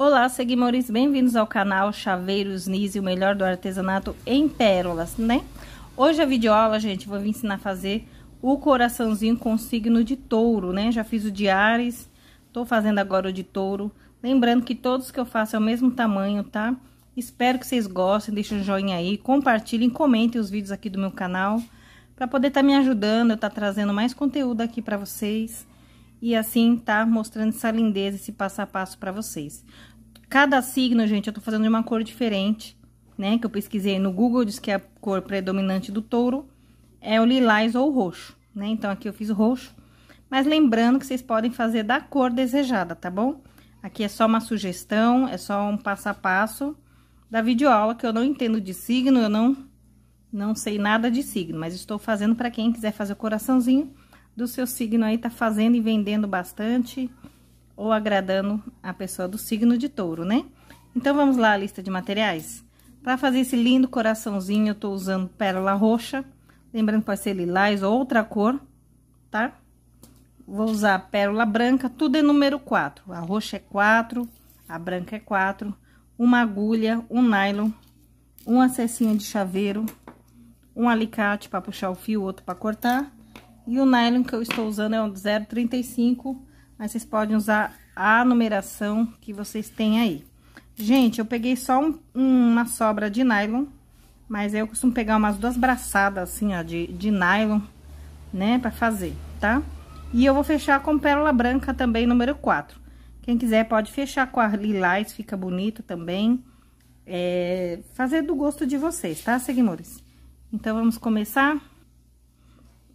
Olá, seguidores, bem-vindos ao canal Chaveiros Nise, o melhor do artesanato em pérolas, né? Hoje a videoaula, gente, vou ensinar a fazer o coraçãozinho com signo de touro, né? Já fiz o de Ares, tô fazendo agora o de touro. Lembrando que todos que eu faço é o mesmo tamanho, tá? Espero que vocês gostem, deixem um joinha aí, compartilhem, comentem os vídeos aqui do meu canal. para poder estar tá me ajudando, eu estar tá trazendo mais conteúdo aqui para vocês e assim tá mostrando essa lindeza, esse passo a passo para vocês. Cada signo, gente, eu tô fazendo de uma cor diferente, né? Que eu pesquisei no Google, diz que a cor predominante do touro é o lilás ou o roxo, né? Então, aqui eu fiz roxo, mas lembrando que vocês podem fazer da cor desejada, tá bom? Aqui é só uma sugestão, é só um passo a passo da videoaula, que eu não entendo de signo, eu não, não sei nada de signo, mas estou fazendo para quem quiser fazer o coraçãozinho, do seu signo aí tá fazendo e vendendo bastante ou agradando a pessoa do signo de touro, né? Então, vamos lá a lista de materiais? Para fazer esse lindo coraçãozinho, eu tô usando pérola roxa, lembrando que pode ser lilás ou outra cor, tá? Vou usar a pérola branca, tudo é número 4, a roxa é 4, a branca é 4, uma agulha, um nylon, uma acessinho de chaveiro, um alicate para puxar o fio, outro para cortar, e o nylon que eu estou usando é um 0,35, mas vocês podem usar a numeração que vocês têm aí. Gente, eu peguei só um, uma sobra de nylon, mas eu costumo pegar umas duas braçadas assim, ó, de, de nylon, né, pra fazer, tá? E eu vou fechar com pérola branca também, número 4. Quem quiser pode fechar com a lilás, fica bonito também. É, fazer do gosto de vocês, tá, seguimores? Então, vamos começar?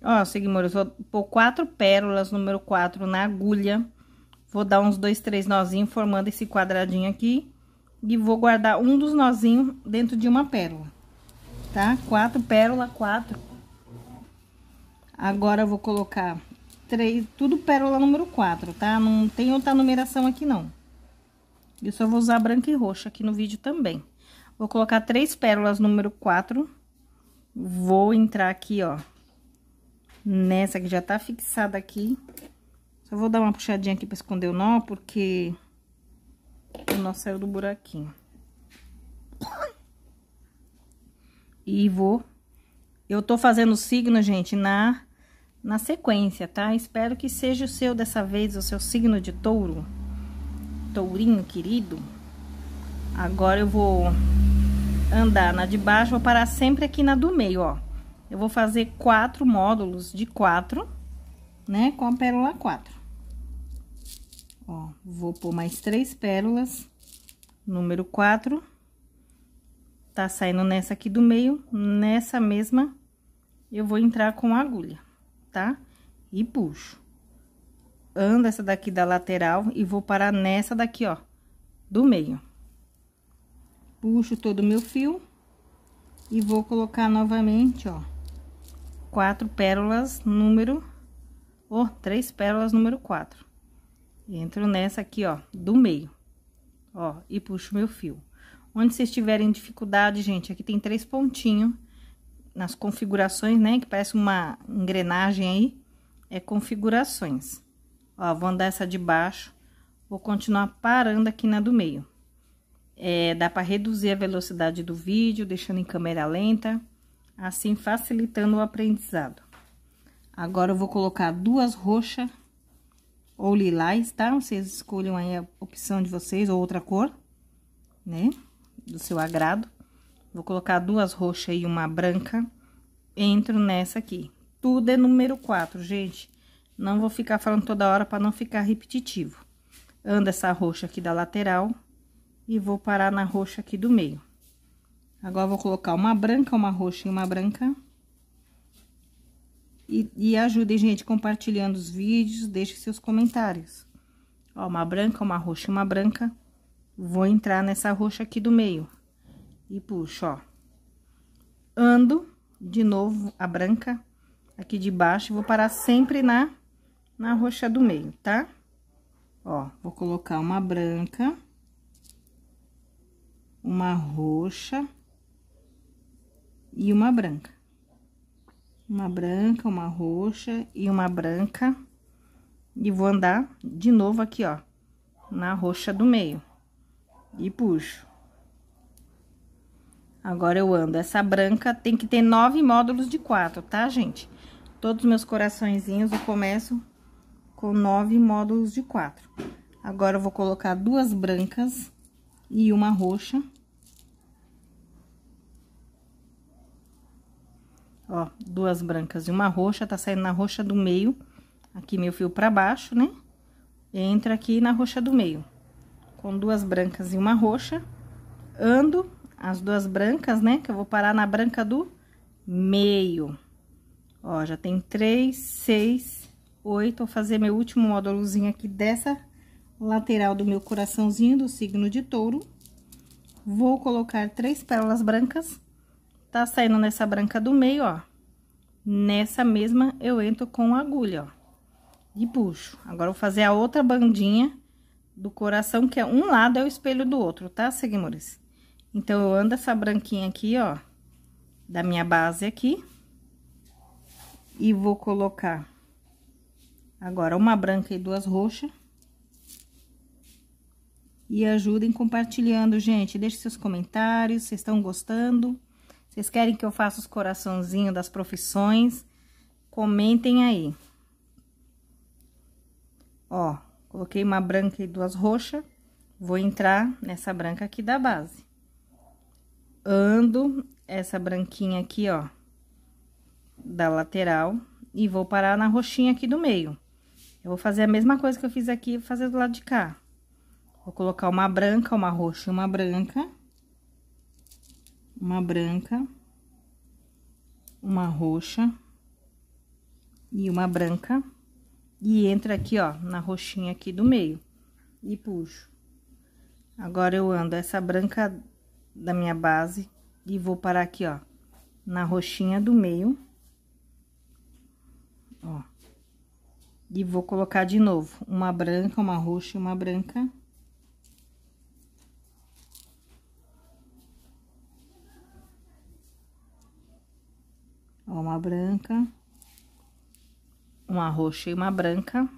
Ó, eu vou pôr quatro pérolas, número quatro, na agulha. Vou dar uns dois, três nozinhos, formando esse quadradinho aqui. E vou guardar um dos nozinhos dentro de uma pérola, tá? Quatro pérola, quatro. Agora, eu vou colocar três, tudo pérola número quatro, tá? Não tem outra numeração aqui, não. Eu só vou usar branca e roxa aqui no vídeo também. Vou colocar três pérolas número quatro. Vou entrar aqui, ó, nessa que já tá fixada aqui. Só vou dar uma puxadinha aqui pra esconder o nó, porque o nó saiu do buraquinho. E vou... Eu tô fazendo o signo, gente, na, na sequência, tá? Espero que seja o seu dessa vez, o seu signo de touro. Tourinho, querido. Agora eu vou andar na de baixo, vou parar sempre aqui na do meio, ó. Eu vou fazer quatro módulos de quatro, né? Com a pérola quatro. Ó, vou pôr mais três pérolas, número quatro. Tá saindo nessa aqui do meio, nessa mesma, eu vou entrar com a agulha, tá? E puxo. Ando essa daqui da lateral e vou parar nessa daqui, ó, do meio. Puxo todo o meu fio e vou colocar novamente, ó quatro pérolas número ou três pérolas número quatro. Entro nessa aqui, ó, do meio, ó, e puxo meu fio. Onde vocês tiverem dificuldade, gente, aqui tem três pontinhos nas configurações, né, que parece uma engrenagem aí, é configurações. Ó, vou andar essa de baixo, vou continuar parando aqui na do meio. É, dá para reduzir a velocidade do vídeo, deixando em câmera lenta assim facilitando o aprendizado. Agora, eu vou colocar duas roxas ou lilás, tá? Vocês escolham aí a opção de vocês, ou outra cor, né? Do seu agrado. Vou colocar duas roxas e uma branca. Entro nessa aqui. Tudo é número 4, gente. Não vou ficar falando toda hora para não ficar repetitivo. Anda essa roxa aqui da lateral e vou parar na roxa aqui do meio. Agora, vou colocar uma branca, uma roxa e uma branca. E, e ajudem, gente, compartilhando os vídeos, deixem seus comentários. Ó, uma branca, uma roxa e uma branca. Vou entrar nessa roxa aqui do meio. E puxo, ó. Ando, de novo, a branca aqui de baixo. Vou parar sempre na, na roxa do meio, tá? Ó, vou colocar uma branca. Uma roxa e uma branca. Uma branca, uma roxa e uma branca. E vou andar de novo aqui, ó, na roxa do meio. E puxo. Agora eu ando. Essa branca tem que ter nove módulos de quatro, tá, gente? Todos meus coraçõezinhos eu começo com nove módulos de quatro. Agora eu vou colocar duas brancas e uma roxa. Ó, duas brancas e uma roxa, tá saindo na roxa do meio, aqui meu fio pra baixo, né? Entra aqui na roxa do meio. Com duas brancas e uma roxa, ando as duas brancas, né? Que eu vou parar na branca do meio. Ó, já tem três, seis, oito. Vou fazer meu último módulozinho aqui dessa lateral do meu coraçãozinho do signo de touro. Vou colocar três pérolas brancas Tá saindo nessa branca do meio, ó. Nessa mesma, eu entro com agulha, ó. E puxo. Agora, vou fazer a outra bandinha do coração, que é um lado é o espelho do outro, tá, seguimores? Então, eu ando essa branquinha aqui, ó, da minha base aqui. E vou colocar agora uma branca e duas roxas. E ajudem compartilhando, gente. Deixe seus comentários, vocês estão gostando. Vocês querem que eu faça os coraçãozinhos das profissões? Comentem aí. Ó, coloquei uma branca e duas roxas. Vou entrar nessa branca aqui da base. Ando essa branquinha aqui, ó, da lateral. E vou parar na roxinha aqui do meio. Eu vou fazer a mesma coisa que eu fiz aqui, fazer do lado de cá. Vou colocar uma branca, uma roxa e uma branca uma branca, uma roxa e uma branca. E entra aqui, ó, na roxinha aqui do meio. E puxo. Agora, eu ando essa branca da minha base e vou parar aqui, ó, na roxinha do meio. Ó. E vou colocar de novo uma branca, uma roxa e uma branca. uma branca, uma roxa e uma branca.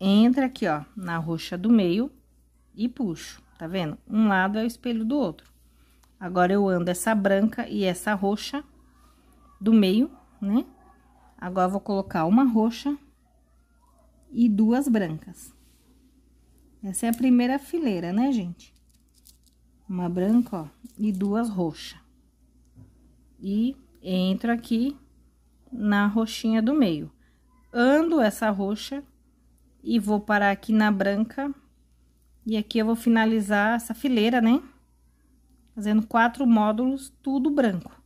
Entra aqui, ó, na roxa do meio e puxo, tá vendo? Um lado é o espelho do outro. Agora, eu ando essa branca e essa roxa do meio, né? Agora, vou colocar uma roxa e duas brancas. Essa é a primeira fileira, né, gente? Uma branca, ó, e duas roxas. E Entro aqui na roxinha do meio. Ando essa roxa e vou parar aqui na branca. E aqui eu vou finalizar essa fileira, né? Fazendo quatro módulos, tudo branco.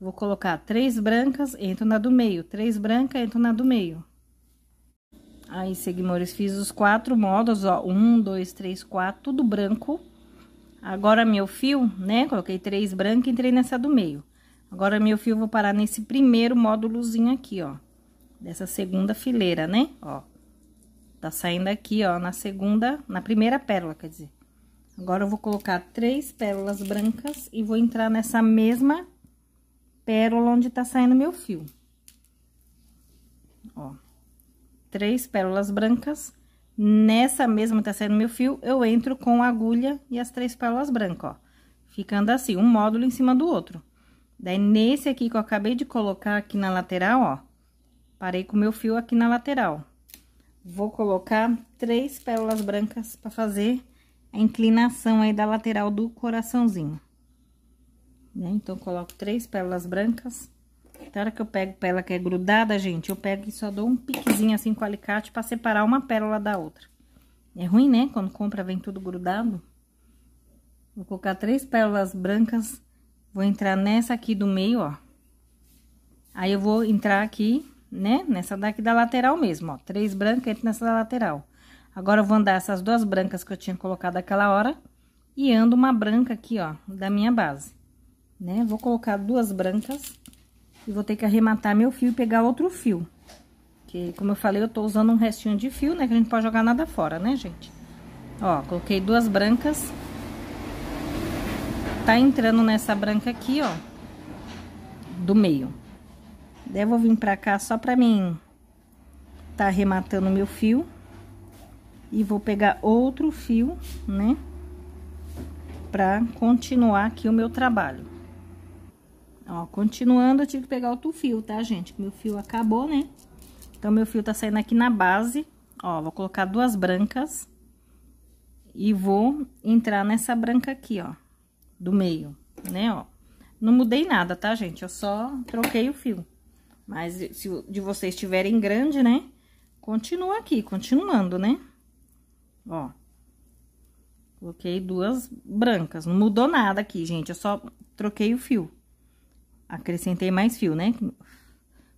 Vou colocar três brancas, entro na do meio. Três brancas, entro na do meio. Aí, seguimores, fiz os quatro módulos, ó. Um, dois, três, quatro, tudo branco. Agora, meu fio, né? Coloquei três brancas, entrei nessa do meio. Agora, meu fio, vou parar nesse primeiro módulozinho aqui, ó. Dessa segunda fileira, né? Ó. Tá saindo aqui, ó, na segunda, na primeira pérola, quer dizer. Agora, eu vou colocar três pérolas brancas e vou entrar nessa mesma pérola onde tá saindo meu fio. Ó. Três pérolas brancas. Nessa mesma que tá saindo meu fio, eu entro com a agulha e as três pérolas brancas, ó. Ficando assim, um módulo em cima do outro. Daí, nesse aqui que eu acabei de colocar aqui na lateral, ó, parei com o meu fio aqui na lateral. Vou colocar três pérolas brancas para fazer a inclinação aí da lateral do coraçãozinho. Né? Então, coloco três pérolas brancas. Na hora que eu pego pérola que é grudada, gente, eu pego e só dou um piquezinho assim com o alicate para separar uma pérola da outra. É ruim, né? Quando compra, vem tudo grudado. Vou colocar três pérolas brancas Vou entrar nessa aqui do meio, ó. Aí, eu vou entrar aqui, né? Nessa daqui da lateral mesmo, ó. Três brancas, entro nessa da lateral. Agora, eu vou andar essas duas brancas que eu tinha colocado aquela hora. E ando uma branca aqui, ó, da minha base. Né? Vou colocar duas brancas. E vou ter que arrematar meu fio e pegar outro fio. Que, como eu falei, eu tô usando um restinho de fio, né? Que a gente pode jogar nada fora, né, gente? Ó, coloquei duas brancas tá entrando nessa branca aqui, ó, do meio. Daí vou vir pra cá só pra mim tá arrematando meu fio. E vou pegar outro fio, né, pra continuar aqui o meu trabalho. Ó, continuando, eu tive que pegar outro fio, tá, gente? Meu fio acabou, né? Então, meu fio tá saindo aqui na base, ó, vou colocar duas brancas. E vou entrar nessa branca aqui, ó do meio, né, ó. Não mudei nada, tá, gente? Eu só troquei o fio. Mas se de vocês tiverem grande, né, continua aqui, continuando, né? Ó. Coloquei duas brancas. Não mudou nada aqui, gente. Eu só troquei o fio. Acrescentei mais fio, né? Como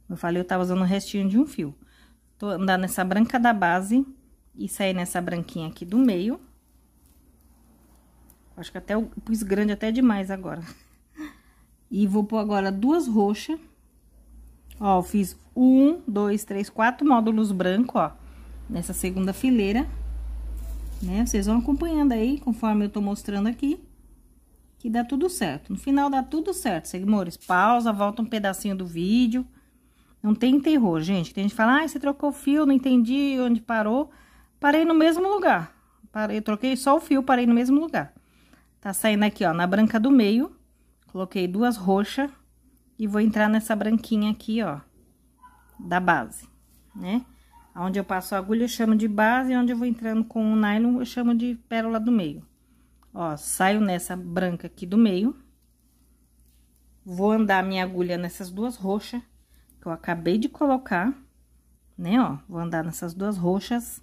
eu falei, eu tava usando o restinho de um fio. Tô andando nessa branca da base e sair nessa branquinha aqui do meio. Acho que até eu pus grande até demais agora. E vou pôr agora duas roxas. Ó, fiz um, dois, três, quatro módulos branco, ó. Nessa segunda fileira. Né? Vocês vão acompanhando aí, conforme eu tô mostrando aqui. Que dá tudo certo. No final dá tudo certo, seguidores. Pausa, volta um pedacinho do vídeo. Não tem terror, gente. Tem gente que fala, ah, você trocou o fio, não entendi onde parou. Parei no mesmo lugar. Parei, troquei só o fio, parei no mesmo lugar. Tá saindo aqui, ó, na branca do meio, coloquei duas roxas e vou entrar nessa branquinha aqui, ó, da base, né? Onde eu passo a agulha eu chamo de base, onde eu vou entrando com o nylon eu chamo de pérola do meio. Ó, saio nessa branca aqui do meio, vou andar minha agulha nessas duas roxas que eu acabei de colocar, né, ó, vou andar nessas duas roxas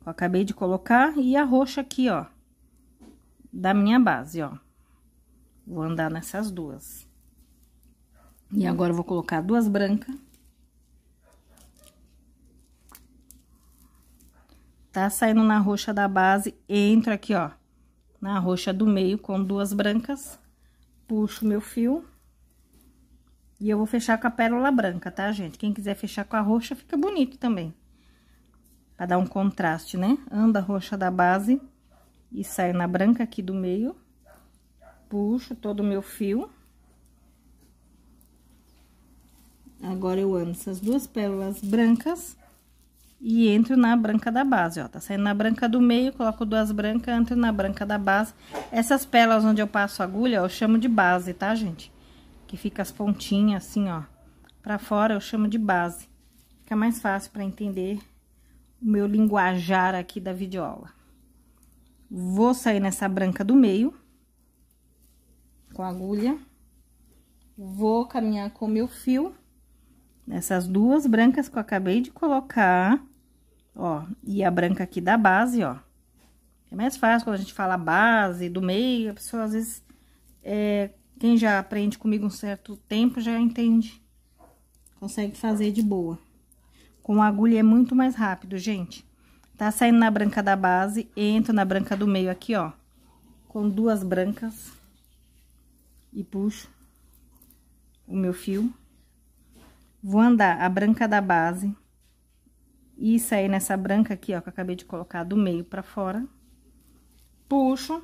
que eu acabei de colocar e a roxa aqui, ó, da minha base, ó. Vou andar nessas duas. E agora vou colocar duas brancas. Tá saindo na roxa da base, entro aqui, ó, na roxa do meio com duas brancas, puxo meu fio. E eu vou fechar com a pérola branca, tá, gente? Quem quiser fechar com a roxa, fica bonito também. Pra dar um contraste, né? Anda a roxa da base e saio na branca aqui do meio, puxo todo o meu fio. Agora, eu ando essas duas pérolas brancas e entro na branca da base, ó. Tá saindo na branca do meio, coloco duas brancas, entro na branca da base. Essas pérolas onde eu passo agulha, ó, eu chamo de base, tá, gente? Que fica as pontinhas assim, ó, pra fora, eu chamo de base. Fica mais fácil pra entender o meu linguajar aqui da videoaula. Vou sair nessa branca do meio, com a agulha. Vou caminhar com o meu fio, nessas duas brancas que eu acabei de colocar, ó, e a branca aqui da base, ó. É mais fácil quando a gente fala base, do meio, a pessoa às vezes, é, quem já aprende comigo um certo tempo já entende, consegue fazer de boa. Com agulha é muito mais rápido, gente. Tá saindo na branca da base, entro na branca do meio aqui, ó. Com duas brancas. E puxo o meu fio. Vou andar a branca da base. E sair nessa branca aqui, ó, que eu acabei de colocar do meio pra fora. Puxo.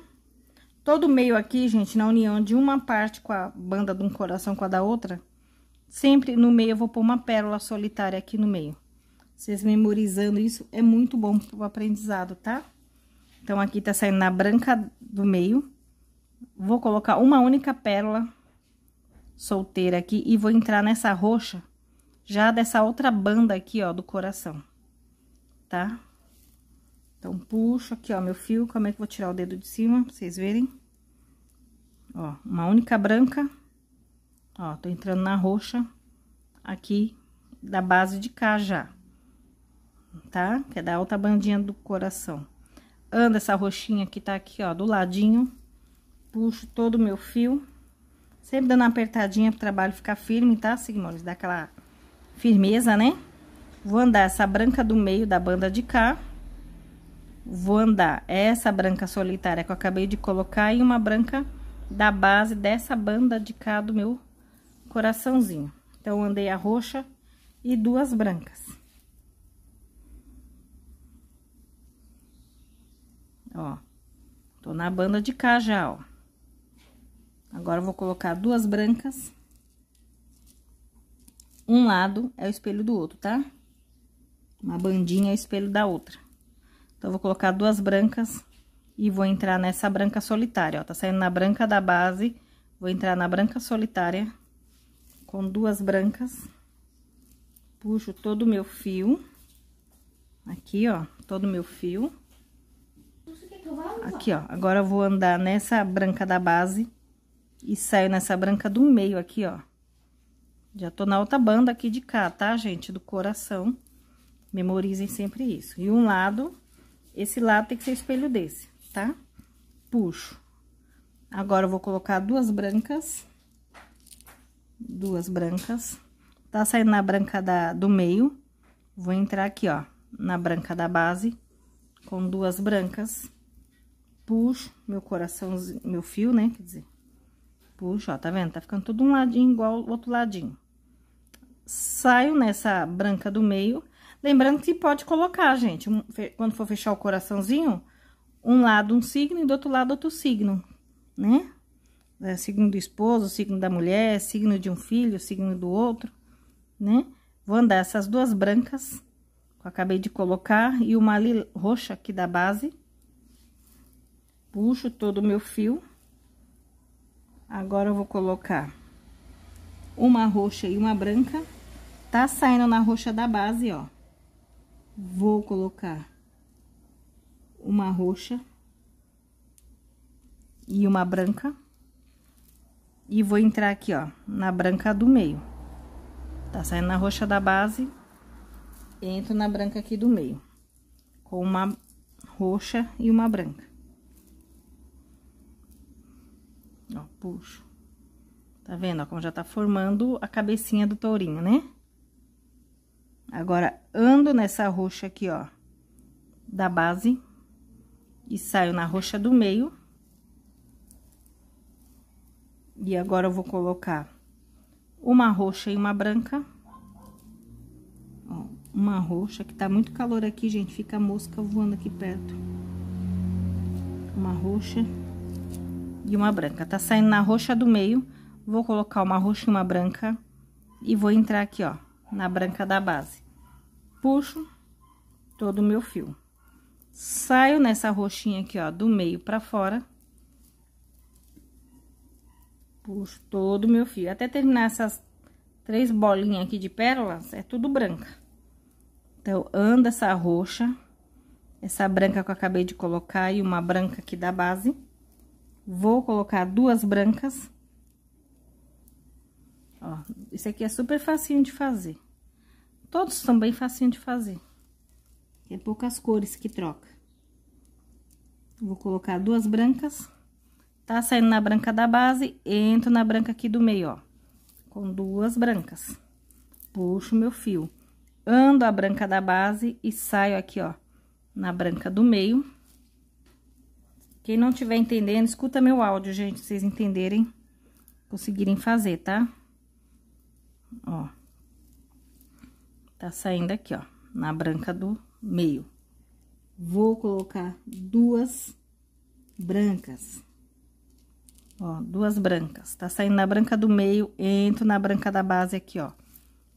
Todo o meio aqui, gente, na união de uma parte com a banda de um coração com a da outra, sempre no meio eu vou pôr uma pérola solitária aqui no meio. Vocês memorizando isso é muito bom pro aprendizado, tá? Então, aqui tá saindo na branca do meio. Vou colocar uma única pérola solteira aqui e vou entrar nessa roxa já dessa outra banda aqui, ó, do coração, tá? Então, puxo aqui, ó, meu fio, como é que eu vou tirar o dedo de cima, pra vocês verem. Ó, uma única branca, ó, tô entrando na roxa aqui da base de cá já tá? Que é da alta bandinha do coração. Anda essa roxinha que tá aqui, ó, do ladinho. Puxo todo o meu fio. Sempre dando uma apertadinha pro trabalho ficar firme, tá, Signores? Dá aquela firmeza, né? Vou andar essa branca do meio da banda de cá. Vou andar essa branca solitária que eu acabei de colocar e uma branca da base dessa banda de cá do meu coraçãozinho. Então, andei a roxa e duas brancas. Ó, tô na banda de cá já, ó. Agora, vou colocar duas brancas. Um lado é o espelho do outro, tá? Uma bandinha é o espelho da outra. Então, vou colocar duas brancas e vou entrar nessa branca solitária, ó. Tá saindo na branca da base, vou entrar na branca solitária com duas brancas. Puxo todo o meu fio. Aqui, ó, todo o meu fio. Aqui, ó. Agora eu vou andar nessa branca da base e saio nessa branca do meio aqui, ó. Já tô na outra banda aqui de cá, tá, gente? Do coração. Memorizem sempre isso. E um lado, esse lado tem que ser espelho desse, tá? Puxo. Agora, eu vou colocar duas brancas. Duas brancas. Tá saindo na branca da, do meio. Vou entrar aqui, ó, na branca da base, com duas brancas puxo meu coração meu fio, né, quer dizer, puxo, ó, tá vendo? Tá ficando todo um ladinho igual o outro ladinho. Saio nessa branca do meio, lembrando que pode colocar, gente, um, quando for fechar o coraçãozinho, um lado um signo e do outro lado outro signo, né? É, signo do esposo, signo da mulher, signo de um filho, signo do outro, né? Vou andar essas duas brancas que eu acabei de colocar e uma ali roxa aqui da base Puxo todo o meu fio. Agora, eu vou colocar uma roxa e uma branca. Tá saindo na roxa da base, ó. Vou colocar uma roxa e uma branca. E vou entrar aqui, ó, na branca do meio. Tá saindo na roxa da base, entro na branca aqui do meio. Com uma roxa e uma branca. Ó, puxo. Tá vendo, ó, como já tá formando a cabecinha do tourinho, né? Agora, ando nessa roxa aqui, ó, da base, e saio na roxa do meio. E agora, eu vou colocar uma roxa e uma branca. Ó, uma roxa, que tá muito calor aqui, gente, fica mosca voando aqui perto. Uma roxa e uma branca. Tá saindo na roxa do meio, vou colocar uma roxa e uma branca e vou entrar aqui, ó, na branca da base. Puxo todo o meu fio. Saio nessa roxinha aqui, ó, do meio pra fora. Puxo todo o meu fio. Até terminar essas três bolinhas aqui de pérolas, é tudo branca. Então, anda essa roxa, essa branca que eu acabei de colocar e uma branca aqui da base. Vou colocar duas brancas. Ó, isso aqui é super facinho de fazer. Todos são bem facinho de fazer. É poucas cores que troca. Vou colocar duas brancas. Tá saindo na branca da base, entro na branca aqui do meio, ó. Com duas brancas. Puxo meu fio. Ando a branca da base e saio aqui, ó, na branca do meio. Quem não tiver entendendo, escuta meu áudio, gente, pra vocês entenderem, conseguirem fazer, tá? Ó. Tá saindo aqui, ó, na branca do meio. Vou colocar duas brancas. Ó, duas brancas. Tá saindo na branca do meio, entro na branca da base aqui, ó,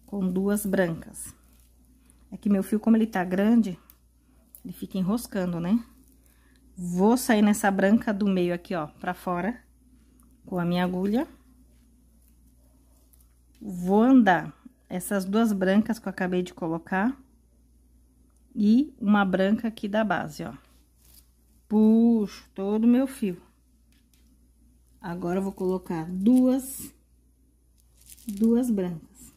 com duas brancas. É que meu fio, como ele tá grande, ele fica enroscando, né? Vou sair nessa branca do meio aqui, ó, pra fora, com a minha agulha. Vou andar essas duas brancas que eu acabei de colocar. E uma branca aqui da base, ó. Puxo todo o meu fio. Agora, eu vou colocar duas, duas brancas.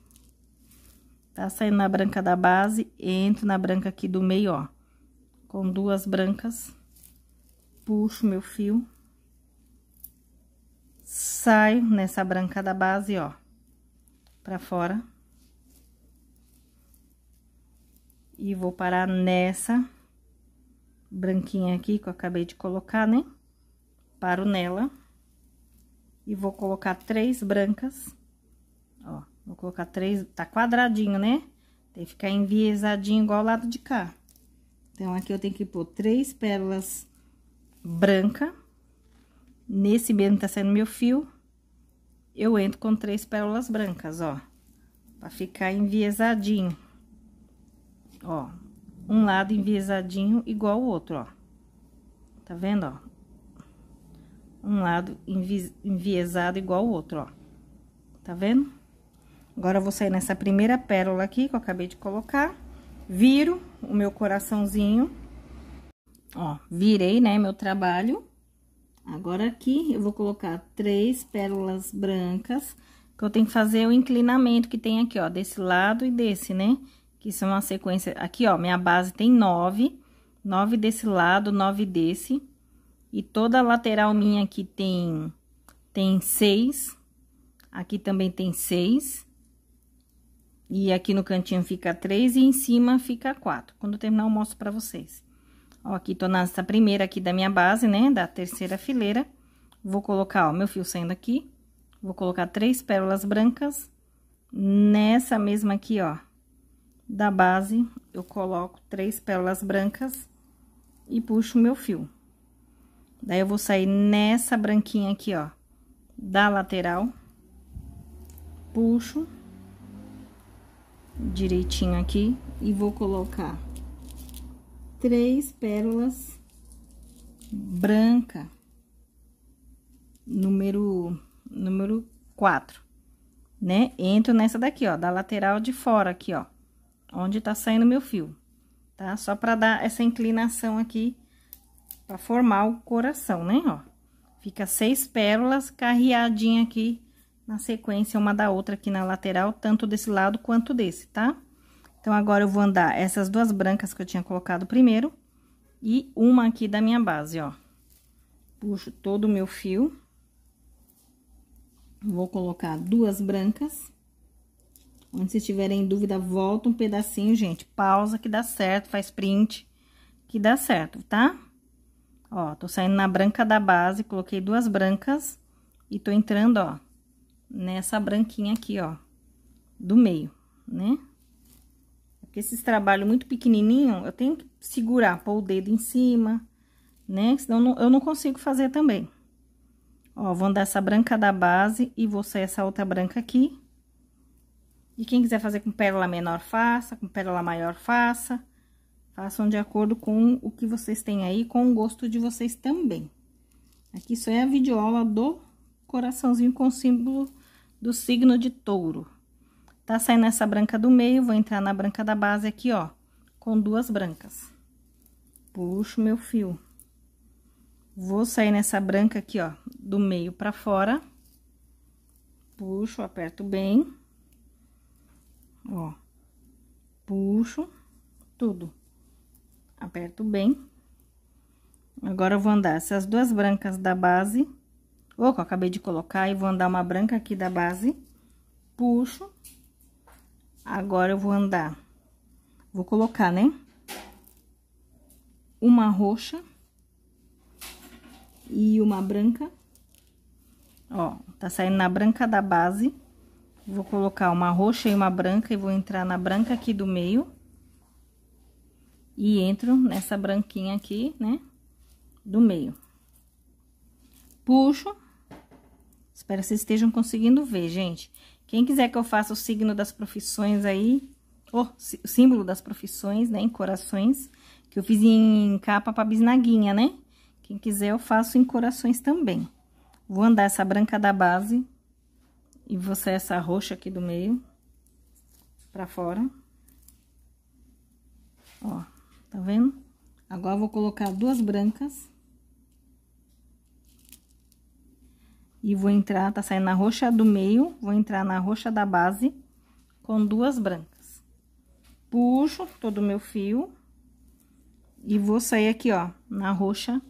Tá saindo na branca da base, entro na branca aqui do meio, ó. Com duas brancas puxo meu fio, saio nessa branca da base, ó, pra fora. E vou parar nessa branquinha aqui que eu acabei de colocar, né? Paro nela. E vou colocar três brancas, ó, vou colocar três, tá quadradinho, né? Tem que ficar enviesadinho igual o lado de cá. Então, aqui eu tenho que pôr três pérolas branca. Nesse mesmo tá saindo meu fio, eu entro com três pérolas brancas, ó. Pra ficar enviesadinho. Ó, um lado enviesadinho igual o outro, ó. Tá vendo, ó? Um lado enviesado igual o outro, ó. Tá vendo? Agora, eu vou sair nessa primeira pérola aqui, que eu acabei de colocar. Viro o meu coraçãozinho Ó, virei, né, meu trabalho. Agora aqui, eu vou colocar três pérolas brancas, que eu tenho que fazer o inclinamento que tem aqui, ó, desse lado e desse, né? Que são uma sequência... Aqui, ó, minha base tem nove, nove desse lado, nove desse. E toda a lateral minha aqui tem, tem seis, aqui também tem seis. E aqui no cantinho fica três e em cima fica quatro. Quando terminar, eu mostro pra vocês. Ó, aqui tô nessa primeira aqui da minha base, né, da terceira fileira. Vou colocar, ó, meu fio saindo aqui, vou colocar três pérolas brancas. Nessa mesma aqui, ó, da base, eu coloco três pérolas brancas e puxo o meu fio. Daí, eu vou sair nessa branquinha aqui, ó, da lateral, puxo direitinho aqui e vou colocar três pérolas branca, número, número quatro, né? Entro nessa daqui, ó, da lateral de fora aqui, ó, onde tá saindo meu fio, tá? Só pra dar essa inclinação aqui, pra formar o coração, né, ó. Fica seis pérolas carreadinha aqui na sequência uma da outra aqui na lateral, tanto desse lado quanto desse, tá? Tá? Então, agora eu vou andar essas duas brancas que eu tinha colocado primeiro e uma aqui da minha base, ó. Puxo todo o meu fio. Vou colocar duas brancas. Onde vocês tiverem dúvida, volta um pedacinho, gente. Pausa que dá certo, faz print que dá certo, tá? Ó, tô saindo na branca da base, coloquei duas brancas e tô entrando, ó, nessa branquinha aqui, ó, do meio, né? Porque esses trabalhos muito pequenininho, eu tenho que segurar, pôr o dedo em cima, né? Senão eu não consigo fazer também. Ó, vou andar essa branca da base e vou sair essa outra branca aqui. E quem quiser fazer com pérola menor, faça. Com pérola maior, faça. Façam de acordo com o que vocês têm aí, com o gosto de vocês também. Aqui só é a videoaula do coraçãozinho com símbolo do signo de touro. Tá saindo essa branca do meio, vou entrar na branca da base aqui, ó, com duas brancas. Puxo meu fio. Vou sair nessa branca aqui, ó, do meio pra fora. Puxo, aperto bem. Ó. Puxo tudo. Aperto bem. Agora, eu vou andar essas duas brancas da base, Ô, que eu acabei de colocar, e vou andar uma branca aqui da base. Puxo Agora eu vou andar. Vou colocar, né? Uma roxa e uma branca. Ó, tá saindo na branca da base. Vou colocar uma roxa e uma branca e vou entrar na branca aqui do meio. E entro nessa branquinha aqui, né? Do meio. Puxo. Espero que vocês estejam conseguindo ver, gente. Quem quiser que eu faça o signo das profissões aí, o símbolo das profissões, né, em corações, que eu fiz em capa pra bisnaguinha, né? Quem quiser, eu faço em corações também. Vou andar essa branca da base e você essa roxa aqui do meio pra fora. Ó, tá vendo? Agora, vou colocar duas brancas. E vou entrar, tá saindo na roxa do meio, vou entrar na roxa da base com duas brancas. Puxo todo o meu fio e vou sair aqui, ó, na roxa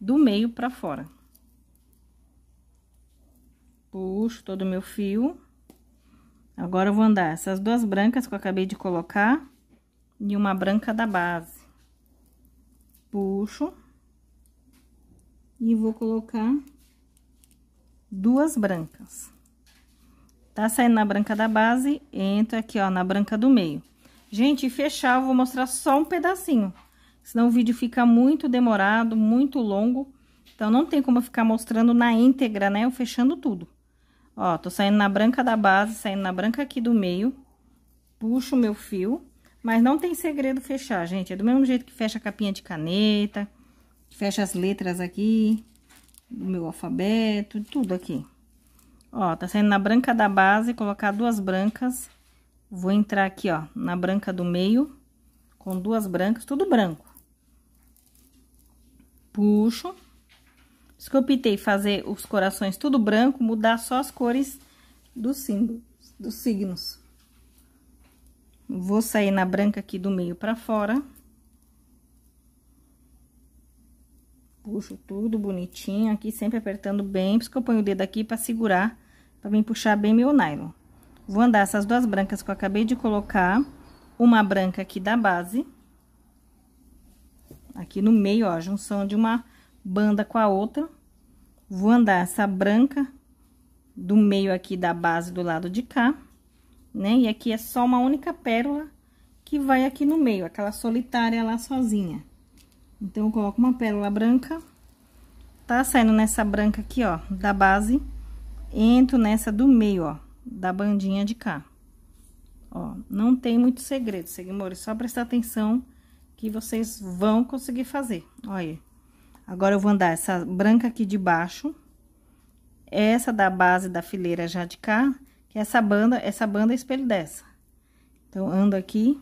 do meio pra fora. Puxo todo o meu fio. Agora, eu vou andar essas duas brancas que eu acabei de colocar e uma branca da base. Puxo. E vou colocar duas brancas. Tá saindo na branca da base, entra aqui, ó, na branca do meio. Gente, fechar, eu vou mostrar só um pedacinho, senão o vídeo fica muito demorado, muito longo. Então, não tem como eu ficar mostrando na íntegra, né, eu fechando tudo. Ó, tô saindo na branca da base, saindo na branca aqui do meio, puxo o meu fio, mas não tem segredo fechar, gente. É do mesmo jeito que fecha a capinha de caneta, fecha as letras aqui, do meu alfabeto, tudo aqui. Ó, tá saindo na branca da base, colocar duas brancas. Vou entrar aqui, ó, na branca do meio, com duas brancas, tudo branco. Puxo. Por isso que eu optei fazer os corações tudo branco, mudar só as cores dos símbolos, dos signos. Vou sair na branca aqui do meio pra fora. Puxo tudo bonitinho aqui, sempre apertando bem, por isso que eu ponho o dedo aqui pra segurar, pra mim puxar bem meu nylon. Vou andar essas duas brancas que eu acabei de colocar, uma branca aqui da base, aqui no meio, ó, junção de uma banda com a outra. Vou andar essa branca do meio aqui da base do lado de cá, né? E aqui é só uma única pérola que vai aqui no meio, aquela solitária lá sozinha. Então, eu coloco uma pérola branca, tá saindo nessa branca aqui, ó, da base, entro nessa do meio, ó, da bandinha de cá. Ó, não tem muito segredo, seguimores, só prestar atenção que vocês vão conseguir fazer, olha. Agora, eu vou andar essa branca aqui de baixo, essa da base da fileira já de cá, que essa banda, essa banda é espelho dessa. Então, ando aqui,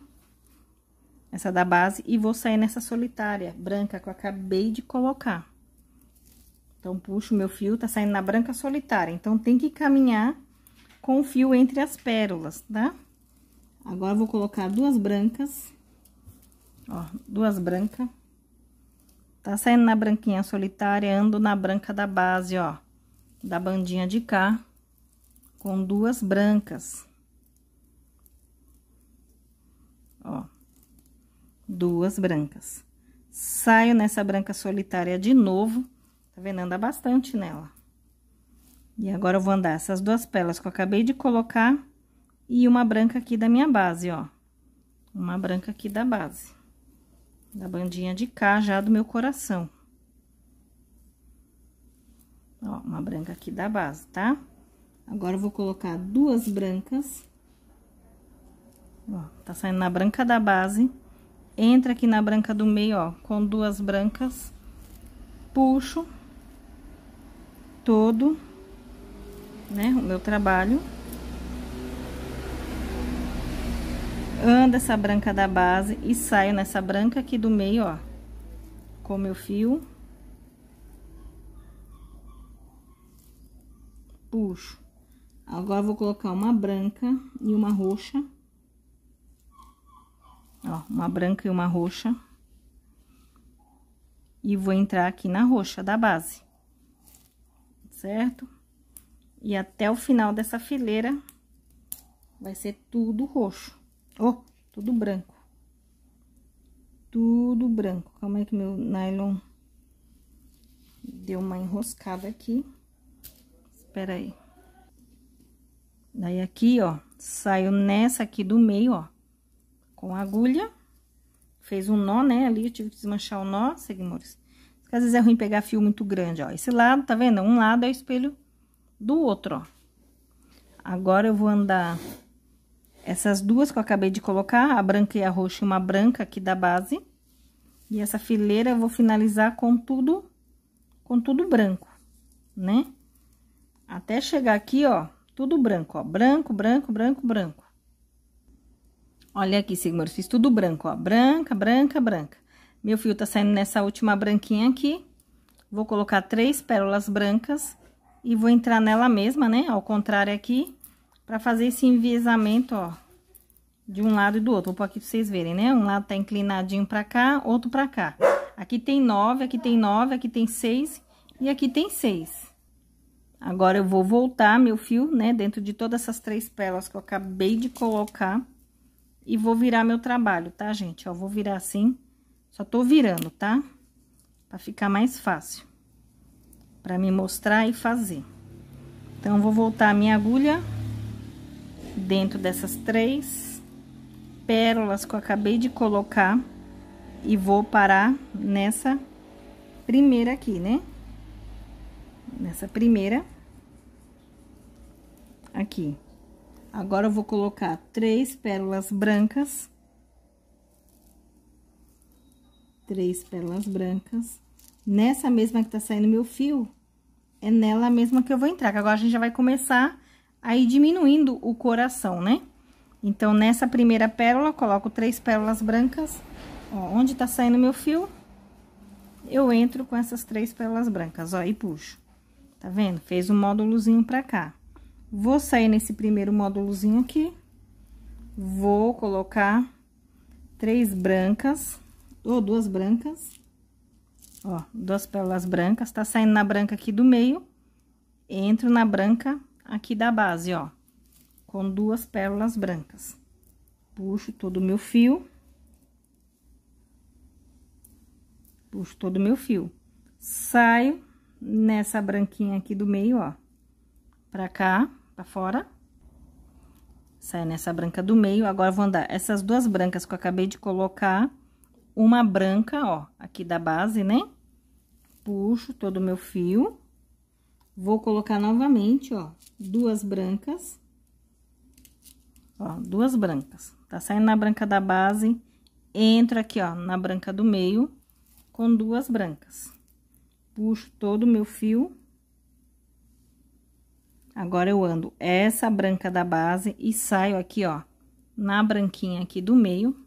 essa da base, e vou sair nessa solitária branca que eu acabei de colocar. Então, puxo meu fio, tá saindo na branca solitária, então tem que caminhar com o fio entre as pérolas, tá? Agora, vou colocar duas brancas, ó, duas brancas. Tá saindo na branquinha solitária, ando na branca da base, ó, da bandinha de cá, com duas brancas. Ó, duas brancas. Saio nessa branca solitária de novo, tá vendo? Anda bastante nela. E agora eu vou andar essas duas pelas que eu acabei de colocar e uma branca aqui da minha base, ó. Uma branca aqui da base. Da bandinha de cá, já do meu coração. Ó, uma branca aqui da base, tá? Agora eu vou colocar duas brancas. Ó, tá saindo na branca da base entra aqui na branca do meio, ó, com duas brancas, puxo todo, né, o meu trabalho. Ando essa branca da base e saio nessa branca aqui do meio, ó, com meu fio. Puxo. Agora, vou colocar uma branca e uma roxa. Ó, uma branca e uma roxa. E vou entrar aqui na roxa da base. Certo? E até o final dessa fileira, vai ser tudo roxo. Ó, oh, tudo branco. Tudo branco. Como é que meu nylon deu uma enroscada aqui. Espera aí. Daí aqui, ó, saio nessa aqui do meio, ó com a agulha. Fez um nó, né, ali, eu tive que desmanchar o nó, seguimores. às vezes é ruim pegar fio muito grande, ó. Esse lado, tá vendo? Um lado é o espelho do outro, ó. Agora, eu vou andar essas duas que eu acabei de colocar, a branca e a roxa, uma branca aqui da base. E essa fileira eu vou finalizar com tudo, com tudo branco, né? Até chegar aqui, ó, tudo branco, ó, branco, branco, branco, branco. Olha aqui, Sigmar, fiz tudo branco, ó. Branca, branca, branca. Meu fio tá saindo nessa última branquinha aqui. Vou colocar três pérolas brancas e vou entrar nela mesma, né? Ao contrário aqui, pra fazer esse enviesamento, ó. De um lado e do outro. Vou pôr aqui pra vocês verem, né? Um lado tá inclinadinho pra cá, outro pra cá. Aqui tem nove, aqui tem nove, aqui tem seis e aqui tem seis. Agora, eu vou voltar meu fio, né? Dentro de todas essas três pérolas que eu acabei de colocar e vou virar meu trabalho, tá, gente? Ó, vou virar assim, só tô virando, tá? Pra ficar mais fácil. Pra me mostrar e fazer. Então, vou voltar a minha agulha dentro dessas três pérolas que eu acabei de colocar. E vou parar nessa primeira aqui, né? Nessa primeira aqui. Agora, eu vou colocar três pérolas brancas. Três pérolas brancas. Nessa mesma que tá saindo meu fio, é nela mesma que eu vou entrar. Que agora, a gente já vai começar aí diminuindo o coração, né? Então, nessa primeira pérola, coloco três pérolas brancas. Ó, onde tá saindo meu fio, eu entro com essas três pérolas brancas, ó, e puxo. Tá vendo? Fez um módulozinho pra cá. Vou sair nesse primeiro módulozinho aqui, vou colocar três brancas, ou duas brancas, ó, duas pérolas brancas, tá saindo na branca aqui do meio, entro na branca aqui da base, ó, com duas pérolas brancas. Puxo todo o meu fio. Puxo todo o meu fio. Saio nessa branquinha aqui do meio, ó, pra cá pra fora. Sai nessa branca do meio. Agora, vou andar essas duas brancas que eu acabei de colocar. Uma branca, ó, aqui da base, né? Puxo todo o meu fio. Vou colocar novamente, ó, duas brancas. Ó, duas brancas. Tá saindo na branca da base. Entro aqui, ó, na branca do meio com duas brancas. Puxo todo o meu fio Agora, eu ando essa branca da base e saio aqui, ó, na branquinha aqui do meio,